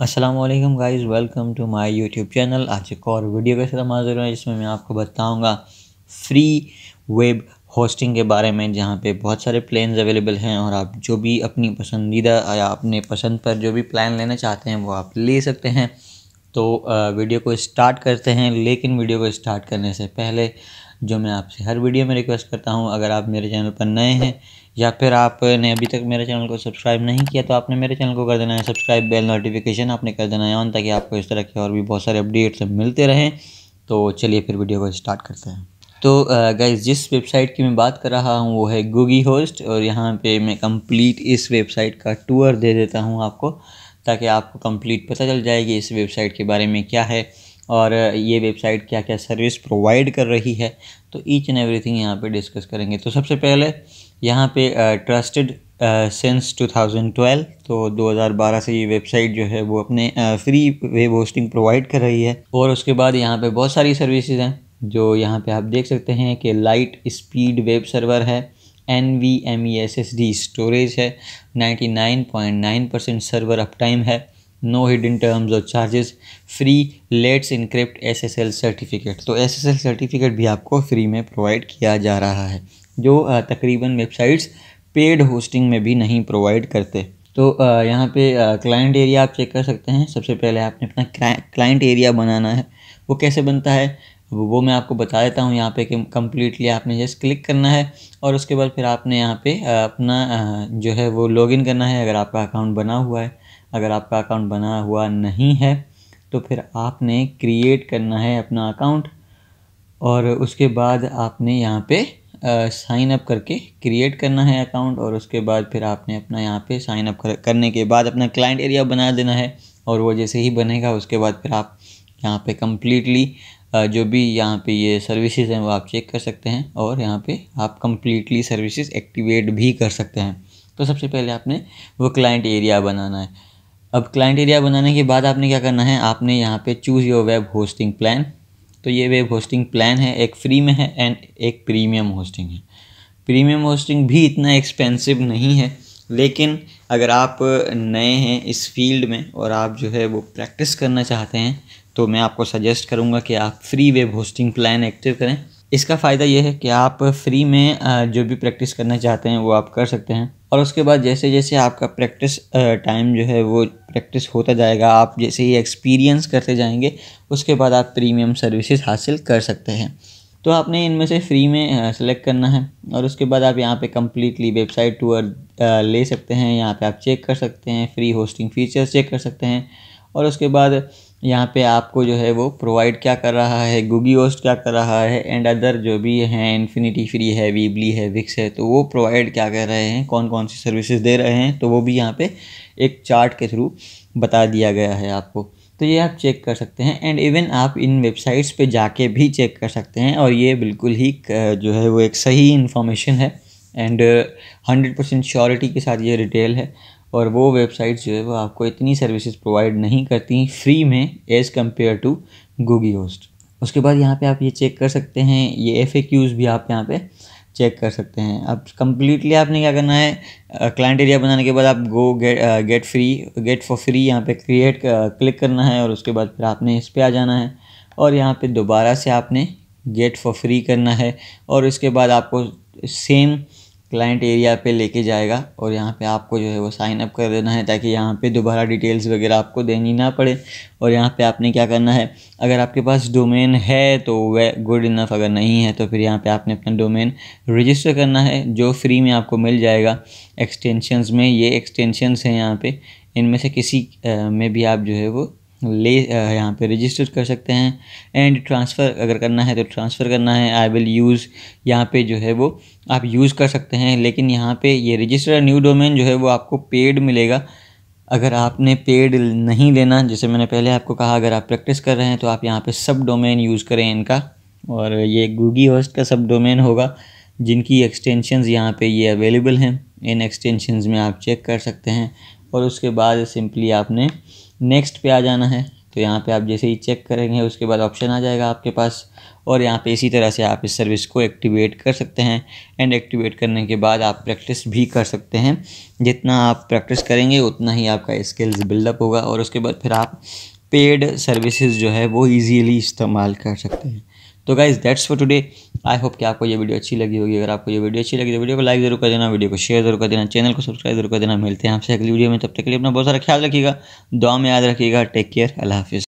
Aslam guys welcome to my YouTube channel आज एक और वीडियो के साथ हाजिर है जिसमें मैं आपको बताऊँगा फ्री वेब होस्टिंग के बारे में जहाँ पे बहुत सारे प्लान अवेलेबल हैं और आप जो भी अपनी पसंदीदा या अपने पसंद पर जो भी प्लान लेना चाहते हैं वो आप ले सकते हैं तो वीडियो को स्टार्ट करते हैं लेकिन वीडियो को स्टार्ट करने से पहले जो मैं आपसे हर वीडियो में रिक्वेस्ट करता हूँ अगर आप मेरे चैनल पर नए हैं या फिर आपने अभी तक मेरे चैनल को सब्सक्राइब नहीं किया तो आपने मेरे चैनल को कर देना है सब्सक्राइब बेल नोटिफिकेशन आपने कर देना है ऑन ताकि आपको इस तरह के और भी बहुत सारे अपडेट्स मिलते रहें तो चलिए फिर वीडियो को स्टार्ट करते हैं तो गाइज जिस वेबसाइट की मैं बात कर रहा हूँ वो है गूगी होस्ट और यहाँ पे मैं कंप्लीट इस वेबसाइट का टूर दे देता हूँ आपको ताकि आपको कंप्लीट पता चल जाएगी इस वेबसाइट के बारे में क्या है और ये वेबसाइट क्या क्या सर्विस प्रोवाइड कर रही है तो ईच एंड एवरीथिंग यहाँ पे डिस्कस करेंगे तो सबसे पहले यहाँ पे ट्रस्टेड सिंस 2012 तो 2012 से ये वेबसाइट जो है वो अपने फ्री वेब होस्टिंग प्रोवाइड कर रही है और उसके बाद यहाँ पे बहुत सारी सर्विसेज हैं जो यहाँ पे आप देख सकते हैं कि लाइट स्पीड वेब सर्वर है N V M E S S D storage है ninety nine point nine percent server uptime है नो हिडन टर्म्स और charges free let's encrypt S S L certificate तो S S L certificate भी आपको free में provide किया जा रहा है जो तकरीबन वेबसाइट्स पेड होस्टिंग में भी नहीं प्रोवाइड करते तो यहाँ पे क्लाइंट एरिया आप चेक कर सकते हैं सबसे पहले आपने अपना क्लाइंट एरिया बनाना है वो कैसे बनता है वो मैं आपको बता देता हूँ यहाँ पे कि कम्प्लीटली आपने जस्ट क्लिक करना है और उसके बाद फिर आपने यहाँ पे अपना जो है वो लॉगिन करना है अगर आपका अकाउंट बना हुआ है अगर आपका अकाउंट बना हुआ नहीं है तो फिर आपने क्रिएट करना है अपना अकाउंट और उसके बाद आपने यहाँ पे साइन अप करके क्रिएट करना है अकाउंट और उसके बाद फिर आपने अपना यहाँ पे साइन अप कर, करने के बाद अपना क्लाइंट एरिया बना देना है और वो जैसे ही बनेगा उसके बाद फिर आप यहाँ पे कम्प्लीटली जो भी यहाँ पे ये सर्विसेज हैं वो आप चेक कर सकते हैं और यहाँ पे आप कम्प्लीटली सर्विसेज एक्टिवेट भी कर सकते हैं तो सबसे पहले आपने वो क्लाइंट एरिया बनाना है अब क्लाइंट एरिया बनाने के बाद आपने क्या करना है आपने यहाँ पे choose your web hosting plan तो ये वेब होस्टिंग प्लान है एक फ्री में है एंड एक प्रीमियम होस्टिंग है प्रीमियम होस्टिंग भी इतना एक्सपेंसिव नहीं है लेकिन अगर आप नए हैं इस फील्ड में और आप जो है वो प्रैक्टिस करना चाहते हैं तो मैं आपको सजेस्ट करूँगा कि आप free web hosting plan active करें इसका फ़ायदा यह है कि आप फ्री में जो भी प्रैक्टिस करना चाहते हैं वो आप कर सकते हैं और उसके बाद जैसे जैसे आपका प्रैक्टिस टाइम जो है वो प्रैक्टिस होता जाएगा आप जैसे ही एक्सपीरियंस करते जाएंगे उसके बाद आप प्रीमियम सर्विसेज हासिल कर सकते हैं तो आपने इनमें से फ्री में सेलेक्ट करना है और उसके बाद आप यहाँ पे कम्प्लीटली वेबसाइट टूर ले सकते हैं यहाँ पे आप चेक कर सकते हैं फ्री होस्टिंग फीचर्स चेक कर सकते हैं और उसके बाद यहाँ पे आपको जो है वो प्रोवाइड क्या कर रहा है गूगी होस्ट क्या कर रहा है एंड अदर जो भी हैं इन्फिनिटी फ्री है वीबली है विक्स है तो वो प्रोवाइड क्या कर रहे हैं कौन कौन सी सर्विसेज दे रहे हैं तो वो भी यहाँ पे एक चार्ट के थ्रू बता दिया गया है आपको तो ये आप चेक कर सकते हैं एंड इवन आप इन वेबसाइट्स पे जाके भी चेक कर सकते हैं और ये बिल्कुल ही जो है वो एक सही इन्फॉर्मेशन है एंड हंड्रेड परसेंट श्योरिटी के साथ ये रिटेल है और वो वेबसाइट्स जो है वो आपको इतनी सर्विसेज प्रोवाइड नहीं करती फ्री में as compare to GoogieHost उसके बाद यहाँ पे आप ये चेक कर सकते हैं ये एफ भी आप यहाँ पे चेक कर सकते हैं अब कम्प्लीटली आपने क्या करना है क्लाइंट एरिया बनाने के बाद आप go get get free get for free यहाँ पे क्रिएट क्लिक करना है और उसके बाद फिर आपने इस पर आ जाना है और यहाँ पे दोबारा से आपने गेट फॉर फ्री करना है और इसके बाद आपको सेम क्लाइंट एरिया पे लेके जाएगा और यहाँ पे आपको जो है वो साइन अप कर देना है ताकि यहाँ पे दोबारा डिटेल्स वगैरह आपको देनी ना पड़े और यहाँ पे आपने क्या करना है अगर आपके पास डोमेन है तो वह गुड इनफ अगर नहीं है तो फिर यहाँ पे आपने अपना डोमेन रजिस्टर करना है जो फ्री में आपको मिल जाएगा एक्सटेंशन में ये एक्सटेंशनस हैं यहाँ पर इनमें से किसी में भी आप जो है वो ले यहाँ पे रजिस्टर कर सकते हैं एंड ट्रांसफ़र अगर करना है तो ट्रांसफ़र करना है आई विल यूज़ यहाँ पे जो है वो आप यूज़ कर सकते हैं लेकिन यहाँ पे ये रजिस्टर न्यू डोमेन जो है वो आपको पेड मिलेगा अगर आपने पेड नहीं लेना जैसे मैंने पहले आपको कहा अगर आप प्रैक्टिस कर रहे हैं तो आप यहाँ पे सब डोमेन यूज़ करें इनका और ये गूगी होस्ट का सब डोमेन होगा जिनकी एक्सटेंशंस यहाँ पे ये अवेलेबल हैं इन एक्सटेंशंस में आप चेक कर सकते हैं और उसके बाद सिंपली आपने नेक्स्ट पे आ जाना है तो यहाँ पे आप जैसे ही चेक करेंगे उसके बाद ऑप्शन आ जाएगा आपके पास और यहाँ पे इसी तरह से आप इस सर्विस को एक्टिवेट कर सकते हैं एंड एक्टिवेट करने के बाद आप प्रैक्टिस भी कर सकते हैं जितना आप प्रैक्टिस करेंगे उतना ही आपका स्किल्स बिल्डअप होगा और उसके बाद फिर आप पेड सर्विसेज जो है वो इजीली इस्तेमाल कर सकते हैं तो guys that's for today I hope कि आपको ये वीडियो अच्छी लगी होगी अगर आपको ये वीडियो अच्छी लगी तो वीडियो को लाइक जरूर कर देना वीडियो को शेयर जरूर कर देना चैनल को सब्सक्राइब जरूर कर देना मिलते हैं आपसे अगली वीडियो में तब तक के लिए अपना बहुत सारा ख्याल रखिएगा दुआ में याद रखिएगा टेक केयर अल्लाह हाफिज़